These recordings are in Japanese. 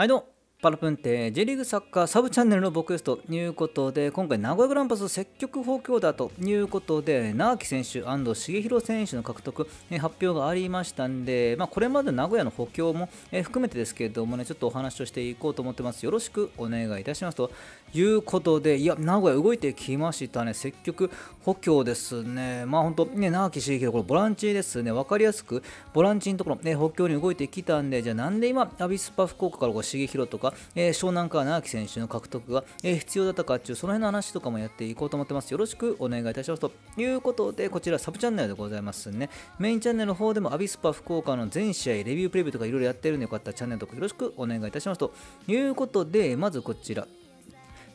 はいどうもパラプンテ J リーグサッカーサブチャンネルの僕ですということで今回名古屋グランパス積極補強だということで直木選手重弘選手の獲得、え発表がありましたんで、まあ、これまで名古屋の補強も、え含めてですけれどもねちょっとお話をしていこうと思ってますよろしくお願いいたしますということで、いや、名古屋動いてきましたね。積極補強ですね。まあ本当、ね、長きしげこれボランチですね。わかりやすく、ボランチのところ、ね、補強に動いてきたんで、じゃあなんで今、アビスパ福岡からこう重広とか、えー、湘南から長き選手の獲得が、えー、必要だったかっていう、その辺の話とかもやっていこうと思ってます。よろしくお願いいたしますということで、こちらサブチャンネルでございますね。メインチャンネルの方でも、アビスパ福岡の全試合レビュープレビューとかいろいろやってるんで、よかったらチャンネル登録よろしくお願いいたしますということで、まずこちら。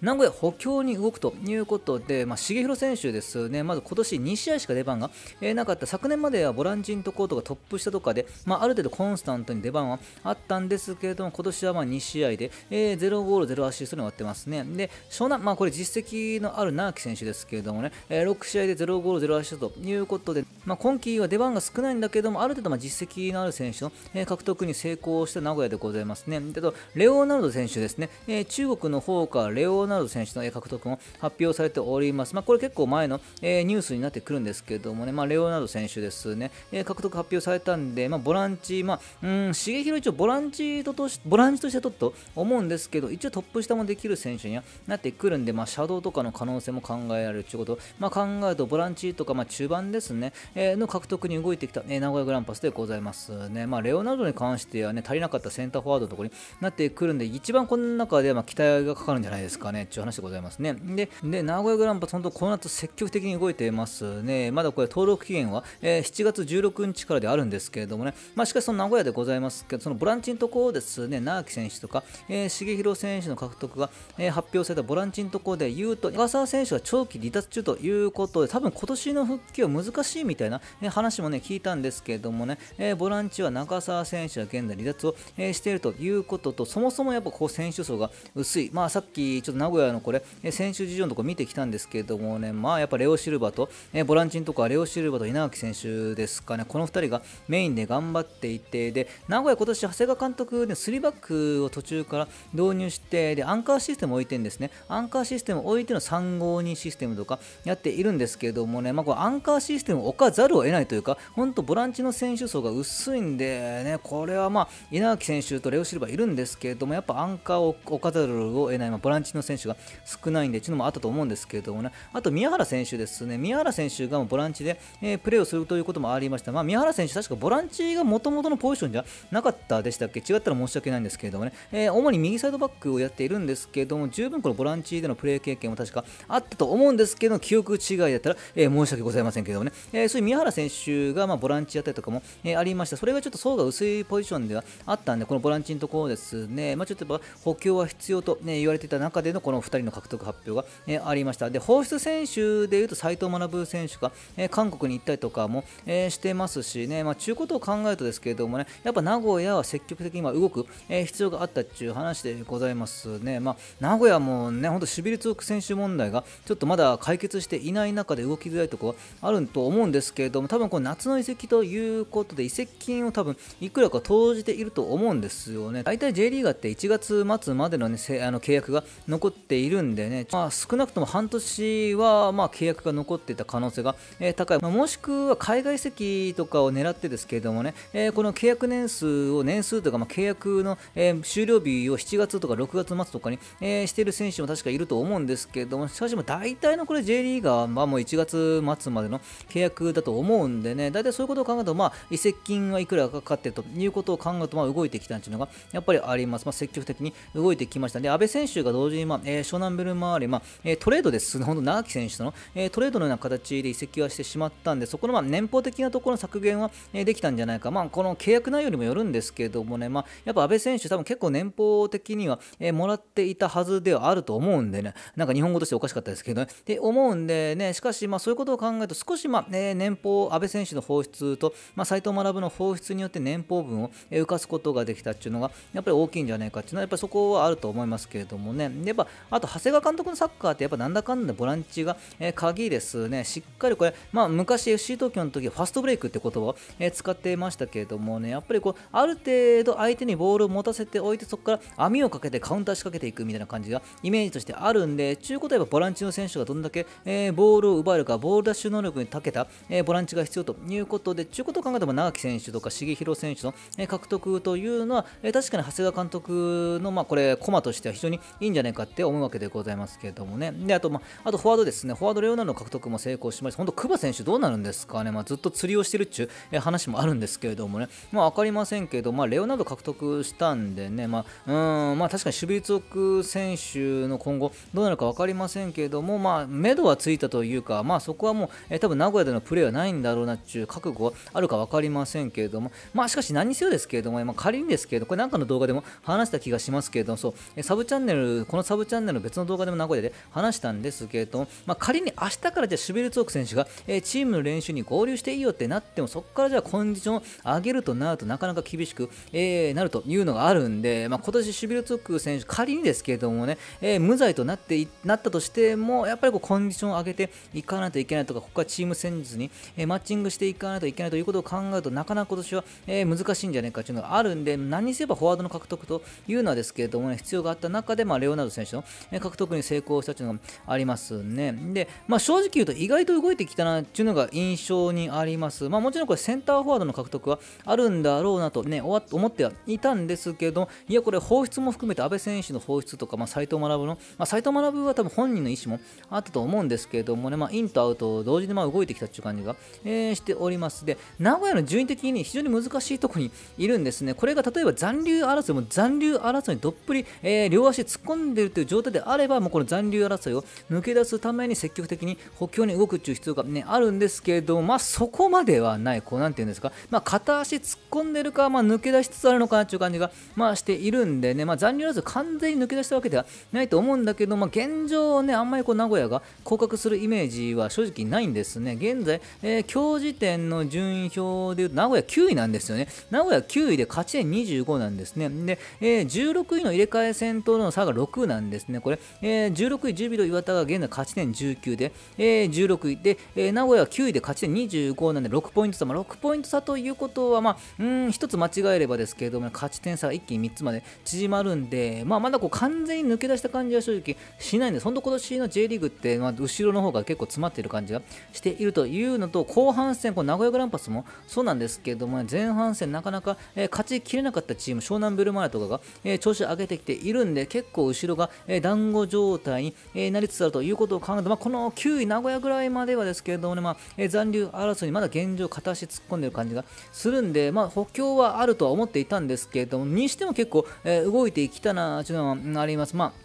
名古屋補強に動くということで、まあ、重弘選手ですね、まず今年2試合しか出番が、えなかった、昨年まではボランチンとコートがトップしたとかで、まあ、ある程度コンスタントに出番はあったんですけれども、今年はま2試合で、えー、0ゴール、0アシストに終わってますね。で、湘南、まあ、これ実績のある直樹選手ですけれどもね、えー、6試合で0ゴール、0アシストということで、まあ、今季は出番が少ないんだけれども、ある程度ま実績のある選手の、え獲得に成功した名古屋でございますね。でとレオナルド選手ですね、え中国の方からレオナナルド選手の獲得も発表されております。まあ、これ結構前の、えー、ニュースになってくるんですけれどもね、まあ、レオナルド選手ですね、えー、獲得発表されたんで、まあ、ボランチ、まあ、うん、重弘一応ボランチととし、ボランチとして取っと思うんですけど、一応トップ下もできる選手にはなってくるんで、まあ、シャドウとかの可能性も考えられるということ、まあ、考えるとボランチとか、まあ、中盤ですね、えー、の獲得に動いてきた、えー、名古屋グランパスでございますね。まあ、レオナルドに関してはね、足りなかったセンターフォワードのところになってくるんで、一番この中で、まあ、期待がかかるんじゃないですかね。っう話でございますね。で、で名古屋グランパス、本当この後積極的に動いていますね。まだこれ登録期限は、えー、7月16日からであるんですけれどもね、まあ、しかしその名古屋でございますけど、そのボランチのところですね、長木選手とか、えー、重弘選手の獲得が、えー、発表されたボランチのところで言うと、長澤選手は長期離脱中ということで、多分今年の復帰は難しいみたいな、えー、話もね、聞いたんですけれどもね、えー、ボランチは長澤選手は現在離脱を、えー、しているということと、そもそもやっぱこう選手層が薄い、まあさっきちょっと名古屋のこれ、え選手事情のところ見てきたんですけどもね、まあやっぱレオ・シルバと、えボランチのところはレオ・シルバと稲垣選手ですかね、この2人がメインで頑張っていて、で名古屋、今年長谷川監督、ね、3バックを途中から導入して、でアンカーシステムを置いてるんですね、アンカーシステムを置いての3 5 2システムとかやっているんですけどもね、まあ、これアンカーシステムを置かざるを得ないというか、本当、ボランチの選手層が薄いんで、ね、これはまあ稲垣選手とレオ・シルバいるんですけども、やっぱアンカーを置かざるを得ない、まあ、ボランチの選手選手が少ないんで、ちのもあったと思うんですけれどもね、あと宮原選手ですね、宮原選手がボランチで、えー、プレーをするということもありました、まあ、宮原選手、確かボランチがもともとのポジションじゃなかったでしたっけ、違ったら申し訳ないんですけれどもね、えー、主に右サイドバックをやっているんですけれども、十分このボランチでのプレー経験も確かあったと思うんですけど、記憶違いだったら、えー、申し訳ございませんけどもね、えそういう宮原選手がまボランチやったりとかも、えありました、それがちょっと層が薄いポジションではあったんで、このボランチのところですね、まあ、ちょっとやっぱ補強は必要と、ね、言われていた中でのこの2人の獲得発表が、えありました。で、放出選手でいうと斎藤学選手が、え韓国に行ったりとかも、えしてますしね、まあ、ちゅうことを考えるとですけれどもね、やっぱ名古屋は積極的に動く、え必要があったっていう話でございますね。まあ、名古屋もね、本当守しびれく選手問題がちょっとまだ解決していない中で動きづらいところはあると思うんですけれども、多分この夏の移籍ということで、移籍金を多分いくらか投じていると思うんですよね。大体 J リーガーって1月末までの,、ね、あの契約が残っているんでね、まあ、少なくとも半年はま契約が残っていた可能性が、え高い、まあ、もしくは海外籍とかを狙ってですけれどもね、えこの契約年数を年数とか、ま契約の、え終了日を7月とか6月末とかに、えしている選手も確かいると思うんですけれども、しかしも大体のこれ J リーガーはもう1月末までの契約だと思うんでね、大体そういうことを考えると、まあ、移籍金はいくらかかってるということを考えると、まあ、動いてきたんいうのがやっぱりあります。まあ、積極的に動いてきました。で、阿部選手が同時に、まあ、えー、湘南ベルマーレ、まあえー、トレードです、本当長木選手との、えー、トレードのような形で移籍はしてしまったんで、そこのまあ年俸的なところの削減は、えー、できたんじゃないか、まあ、この契約内容にもよるんですけどもね、まあ、やっぱ安倍選手、多分結構年俸的には、えー、もらっていたはずではあると思うんでね、なんか日本語としておかしかったですけどね、で思うんでね、しかし、まあ、そういうことを考えると、少し、まあえー、年俸、安倍選手の放出と、まあ、斉藤学の放出によって年俸分を、え浮かすことができたっていうのが、やっぱり大きいんじゃないかっていうのは、やっぱりそこはあると思いますけれどもね、やっぱあと長谷川監督のサッカーってやっぱなんだかんだボランチが、えー、鍵ですね、しっかりこれ、まあ、昔 FC 東京の時ファストブレイクって言葉を、えー、使ってましたけれどもね、やっぱりこうある程度相手にボールを持たせておいて、そこから網をかけてカウンター仕掛けていくみたいな感じがイメージとしてあるんで、中古といえばボランチの選手がどんだけ、えー、ボールを奪えるか、ボールダッシュ能力に長けた、えー、ボランチが必要ということで、中古と考えても長木選手とか重弘選手の、えー、獲得というのは、えー、確かに長谷川監督の、まあ、これ、駒としては非常にいいんじゃないかって思うわけでございますけれどもね。で、あと、まあ、あとフォワードですね。フォワードレオナの獲得も成功しました。本当、久保選手どうなるんですかね。まあ、ずっと釣りをしてるっちゅう、え話もあるんですけれどもね。まあ、分かりませんけど、まあ、レオナルド獲得したんでね、まあ、うん、まあ、確かに守備族選手の今後、どうなるか分かりませんけれども、まあ、目処はついたというか、まあ、そこはもう、え多分名古屋でのプレーはないんだろうなっちゅう覚悟はあるか分かりませんけれども、まあ、しかし何にせよですけれども、まあ、仮にですけれど、これなんかの動画でも話した気がしますけれども、そう、えサブチャンネル、このサブチャンネルチャンネルの別の動画でも名古屋で話したんですけれども、まあ、仮に明日からじゃシュベルツォーク選手が、えー、チームの練習に合流していいよってなっても、そこからじゃあコンディションを上げるとなるとなかなか厳しく、えー、なるというのがあるんで、まあ、今年シュベルツォーク選手、仮にですけれどもね、えー、無罪となってなったとしても、やっぱりこうコンディションを上げていかないといけないとか、ここはチーム戦術に、えマッチングしていかないといけないということを考えると、なかなか今年は、え難しいんじゃないかというのがあるんで、何にせばフォワードの獲得というのはですけれどもね、必要があった中で、まあ、レオナルド選手よ、獲得に成功したっていうのがありますね。で、まあ、正直言うと意外と動いてきたなっていうのが印象にあります。まあ、もちろんこれセンターフォワードの獲得はあるんだろうなとね、思ってはいたんですけど、いや、これ放出も含めて安倍選手の放出とか、まあ、斎藤学の、まあ、斎藤学は多分本人の意思もあったと思うんですけれどもね、まあ、インとアウト同時にまあ動いてきたっていう感じが、えー、しております。で、名古屋の順位的に非常に難しいとこにいるんですね。これが例えば残留争いも残留争いにどっぷり、えー、両足突っ込んでるというう状態であれば、もうこの残留争いを抜け出すために積極的に補強に動くという必要が、ね、あるんですけれども、まあ、そこまではない、こうなんていうんですか、まあ、片足突っ込んでるか、まあ、抜け出しつつあるのかなという感じが、まあ、しているんでね、まあ、残留争い完全に抜け出したわけではないと思うんだけど、まあ、現状ね、あんまりこう名古屋が降格するイメージは正直ないんですね。現在、えー、今日時点の順位表でいうと、名古屋9位なんですよね。名古屋9位で勝ち点25なんですね。で、えー、16位の入れ替え戦闘の差が6なんですですね、これ、えー、16位、10ビロ岩田が現在勝ち点19で、えー、16位で、えー、名古屋は9位で勝ち点25なんで6ポイント差、まあ、6ポイント差ということは、まあ、うん、1つ間違えればですけれども、勝ち点差が一気に3つまで縮まるんで、まあ、まだこう完全に抜け出した感じは正直しないんです、本当今年の J リーグって、まあ、後ろの方が結構詰まっている感じがしているというのと、後半戦、この名古屋グランパスもそうなんですけれども、ね、前半戦なかなか、えー、勝ちきれなかったチーム、湘南ベルマーレとかが、えー、調子上げてきているんで、結構後ろが、えー、団子状態に、えなりつつあるということを考えると、まあ、この9位名古屋ぐらいまではですけれどもね、まあえ残留争いにまだ現状片足突っ込んでる感じがするんで、まあ、補強はあるとは思っていたんですけれどもにしても結構、え動いてきたなというのはあります。まあ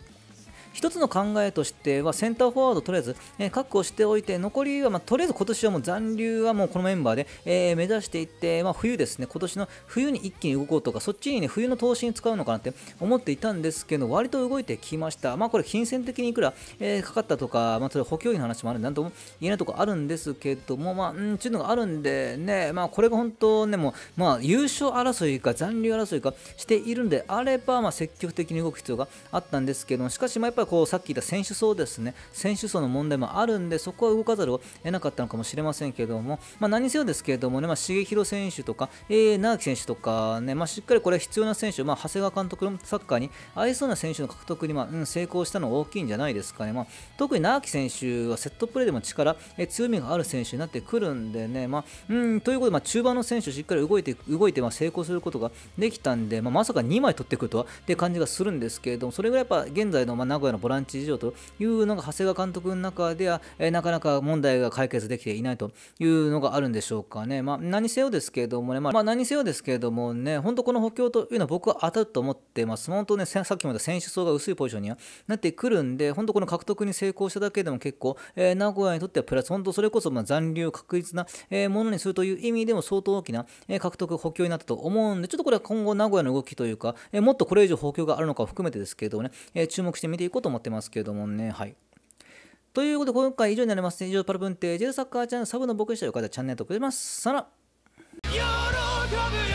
一つの考えとしてはセンターフォワードとりあえず、え確保しておいて残りは、まとりあえず今年はもう残留はもうこのメンバーで、え目指していって、ま冬ですね今年の冬に一気に動こうとかそっちに、ね、冬の投資に使うのかなって思っていたんですけど割と動いてきました、まあ、これ金銭的にいくら、えかかったとか、まあ、それ補強費の話もあるんで何とも言えないとこあるんですけども、まあ、うんちゅうのがあるんでね、まあ、これが本当ねもう、まあ、優勝争いか残留争いかしているんであれば、ま積極的に動く必要があったんですけどもしかしまあやっぱぱりこうさっき言った選手層ですね選手層の問題もあるんでそこは動かざるを得なかったのかもしれませんけども、まあ、何せよですけれどもね、まあ、重弘選手とか、えー、直樹選手とかね、まあ、しっかりこれ必要な選手、まあ、長谷川監督のサッカーに合いそうな選手の獲得に、まあ、うん、成功したのは大きいんじゃないですかね、まあ、特に直樹選手はセットプレーでも力、えー、強みがある選手になってくるんでね、まあ、うんということで、まあ、中盤の選手しっかり動いて動いてまあ成功することができたんで、まあ、まさか2枚取ってくるとはって感じがするんですけれどもそれぐらいやっぱ現在のまあ名古屋のボランチ事情というのが長谷川監督の中では、えなかなか問題が解決できていないというのがあるんでしょうかね。まあ、何せよですけれどもね、まあ、何せよですけれどもね、本当この補強というのは僕は当たると思ってます。本当ね、さっきまで選手層が薄いポジションにはなってくるんで、本当この獲得に成功しただけでも結構、えー、名古屋にとってはプラス、本当それこそま残留確実な、えものにするという意味でも相当大きな、え獲得補強になったと思うんで、ちょっとこれは今後名古屋の動きというか、えもっとこれ以上補強があるのかを含めてですけれどもね、え注目して見ていこうこうと思ってますけれどもね。はい。ということで、今回以上になります、ね。以上、パルブンテージサッカーチャンネルサブの僕にした。よかったらチャンネル登録お願します。さらよろ